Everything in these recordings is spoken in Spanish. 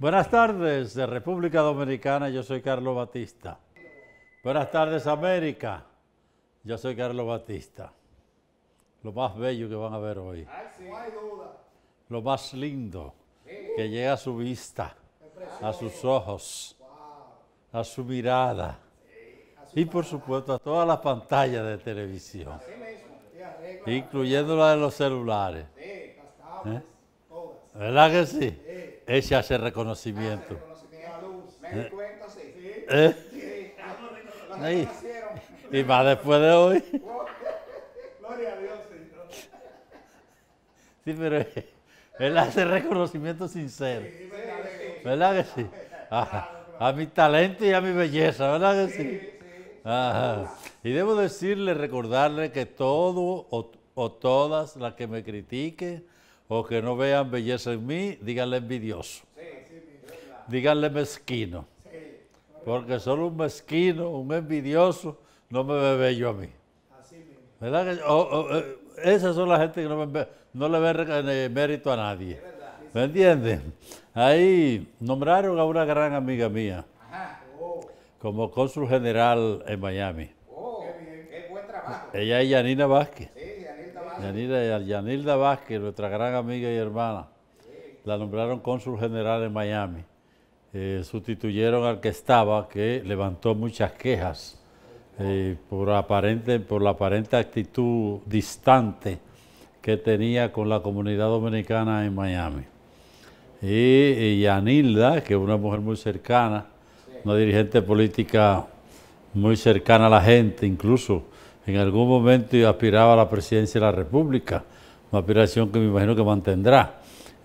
Buenas tardes de República Dominicana, yo soy Carlos Batista. Buenas tardes América, yo soy Carlos Batista. Lo más bello que van a ver hoy. Lo más lindo que llega a su vista, a sus ojos, a su mirada y por supuesto a todas las pantallas de televisión, incluyendo la de los celulares. ¿Eh? ¿Verdad que sí? Ese hace reconocimiento. Ah, eh. eh. Y más después de hoy. Gloria a Dios, Sí, pero él hace reconocimiento sincero. ¿Verdad que sí? A mi talento y a mi belleza, ¿verdad que sí? Ajá. Y debo decirle, recordarle que todo o, o todas las que me critiquen, o que no vean belleza en mí, díganle envidioso. Díganle mezquino. Porque solo un mezquino, un envidioso, no me ve bello a mí. ¿Verdad? Eh, esas son las gente que no, le ve eh, mérito a nadie. ¿Me entienden? Ahí nombraron a una gran amiga mía oh. como cónsul general en Miami. Oh, Ella es Yanina Vázquez. Yanilda, Yanilda Vázquez, nuestra gran amiga y hermana, la nombraron cónsul general en Miami. Eh, sustituyeron al que estaba, que levantó muchas quejas eh, por, aparente, por la aparente actitud distante que tenía con la comunidad dominicana en Miami. Y, y Yanilda, que es una mujer muy cercana, una dirigente política muy cercana a la gente, incluso en algún momento aspiraba a la presidencia de la República, una aspiración que me imagino que mantendrá.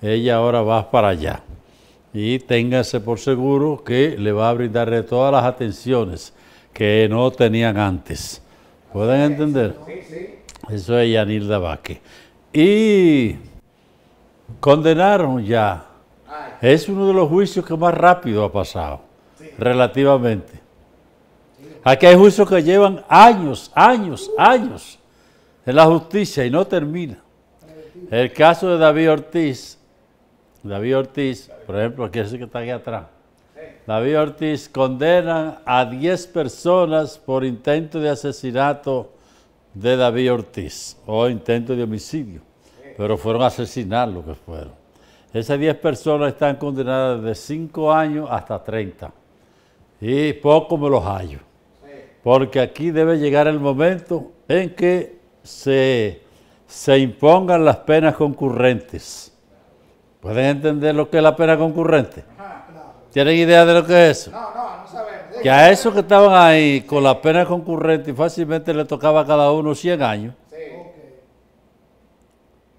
Ella ahora va para allá y téngase por seguro que le va a brindar todas las atenciones que no tenían antes. ¿Pueden entender? Eso es Yanilda Vázquez. Y condenaron ya. Es uno de los juicios que más rápido ha pasado, relativamente. Aquí hay juicios que llevan años, años, años en la justicia y no termina. El caso de David Ortiz, David Ortiz, por ejemplo, aquí es el que está aquí atrás. David Ortiz condena a 10 personas por intento de asesinato de David Ortiz o intento de homicidio, pero fueron a asesinar lo que fueron. Esas 10 personas están condenadas de 5 años hasta 30 y poco me los hallo porque aquí debe llegar el momento en que se, impongan las penas concurrentes. ¿Pueden entender lo que es la pena concurrente? ¿Tienen idea de lo que es eso? Que a esos que estaban ahí con las pena concurrente fácilmente le tocaba a cada uno 100 años.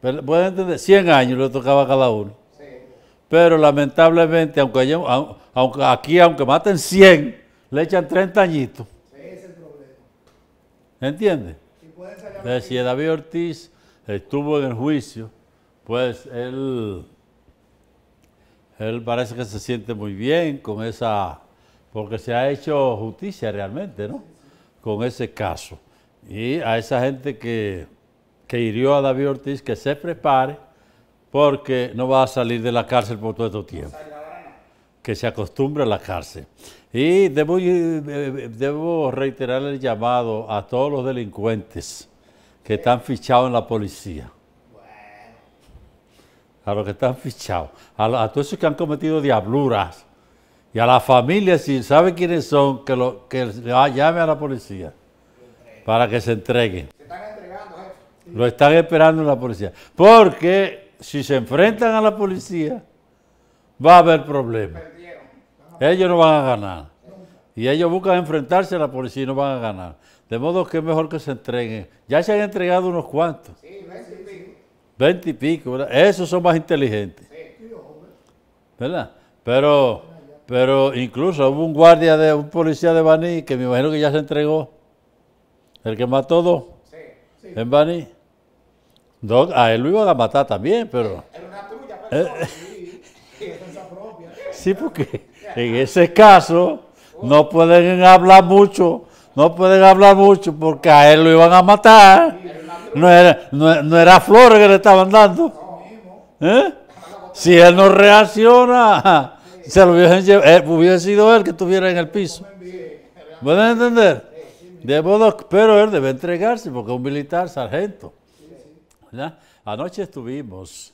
¿Pueden entender? 100 años le tocaba a cada uno. Pero lamentablemente, aunque, aunque aquí, aunque maten 100, le echan 30 añitos. ¿Entiendes? si David Ortiz estuvo en el juicio, pues él, él parece que se siente muy bien con esa, porque se ha hecho justicia realmente, ¿no? Con ese caso. Y a esa gente que, que hirió a David Ortiz, que se prepare, porque no va a salir de la cárcel por todo este tiempo que se acostumbre a la cárcel. Y debo, eh, eh, debo reiterar el llamado a todos los delincuentes que están fichados en la policía. A los que están fichados, a, todos esos que han cometido diabluras y a la familia, si sabe quiénes son, que, lo, que llame a la policía para que se entreguen. Lo están esperando en la policía. Porque si se enfrentan a la policía, va a haber problemas. Ellos no van a ganar. Y ellos buscan enfrentarse a la policía y no van a ganar. De modo que es mejor que se entreguen. Ya se han entregado unos cuantos. Sí, 20 y pico. y pico, ¿verdad? Esos son más inteligentes. Sí. ¿Verdad? Pero, pero incluso hubo un guardia de un policía de Baní que me imagino que ya se entregó. El que mató dos sí, en Baní. a ah, él lo iban a matar también, pero. Era una tuya, pero. Pues. Eh, sí, porque en ese caso, no pueden hablar mucho, no pueden hablar mucho porque a él lo iban a matar. No era, no, flores que le estaban dando. ¿Eh? Si él no reacciona, se lo hubiesen eh, hubiese sido él que estuviera en el piso. ¿Pueden entender? De pero él debe entregarse porque es un militar sargento. Anoche estuvimos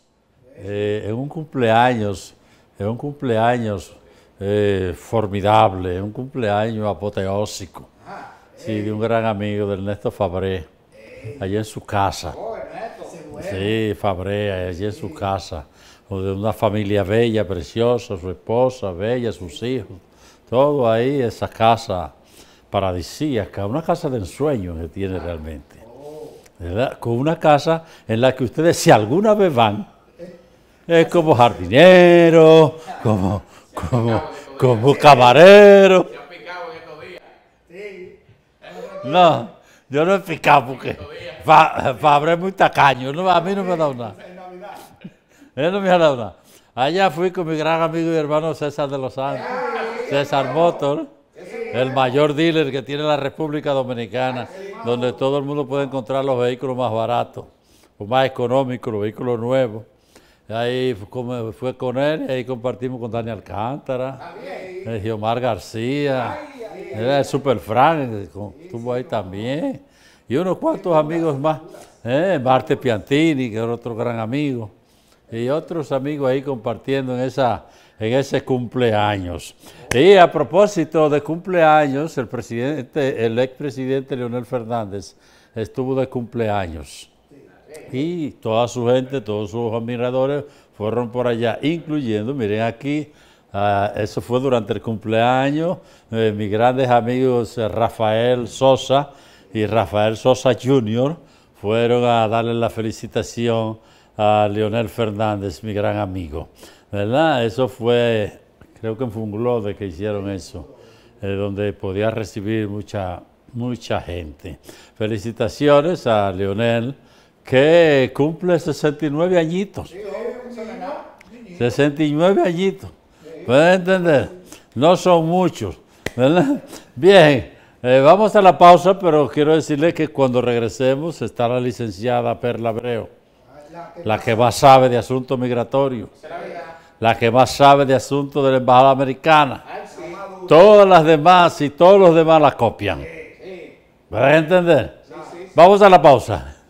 eh, en un cumpleaños, en un cumpleaños eh, formidable, un cumpleaños apoteósico, sí, de un gran amigo de Ernesto Fabré, allá en su casa. Oh, sí, Fabré, allí en su casa, de una familia bella, preciosa, su esposa, bella, sus hijos, todo ahí, esa casa paradisíaca, una casa de ensueño que tiene realmente. Con una casa en la que ustedes, si alguna vez van, eh. es como jardinero, como como, como camarero. No, yo no he picado porque Fabre es muy tacaño, no, a mí no me da una no me ha dado nada. Allá fui con mi gran amigo y hermano César de los Santos, César Motor, el mayor dealer que tiene la República Dominicana, donde todo el mundo puede encontrar los vehículos más baratos, o más económicos, los vehículos nuevos. Ahí fue con él y ahí compartimos con Daniel Cántara, el eh, Giomar García, era el Super Frank, eh, estuvo ahí también. Y unos cuantos amigos más, eh, Marte Piantini, que era otro gran amigo, y otros amigos ahí compartiendo en, esa, en ese cumpleaños. Y a propósito de cumpleaños, el, presidente, el expresidente Leonel Fernández estuvo de cumpleaños. Y toda su gente, todos sus admiradores fueron por allá, incluyendo, miren aquí, ah, eso fue durante el cumpleaños, eh, mis grandes amigos eh, Rafael Sosa y Rafael Sosa Jr. fueron a darle la felicitación a Leonel Fernández, mi gran amigo. ¿Verdad? Eso fue, creo que fue un de que hicieron eso, eh, donde podía recibir mucha, mucha gente. Felicitaciones a Leonel que cumple 69 añitos. 69 añitos. ¿Pueden entender? No son muchos. Bien, eh, vamos a la pausa, pero quiero decirle que cuando regresemos está la licenciada Perla Abreu, la que más sabe de asuntos migratorios, la que más sabe de asuntos de la Embajada Americana. Todas las demás y todos los demás la copian. ¿Pueden entender? Vamos a la pausa.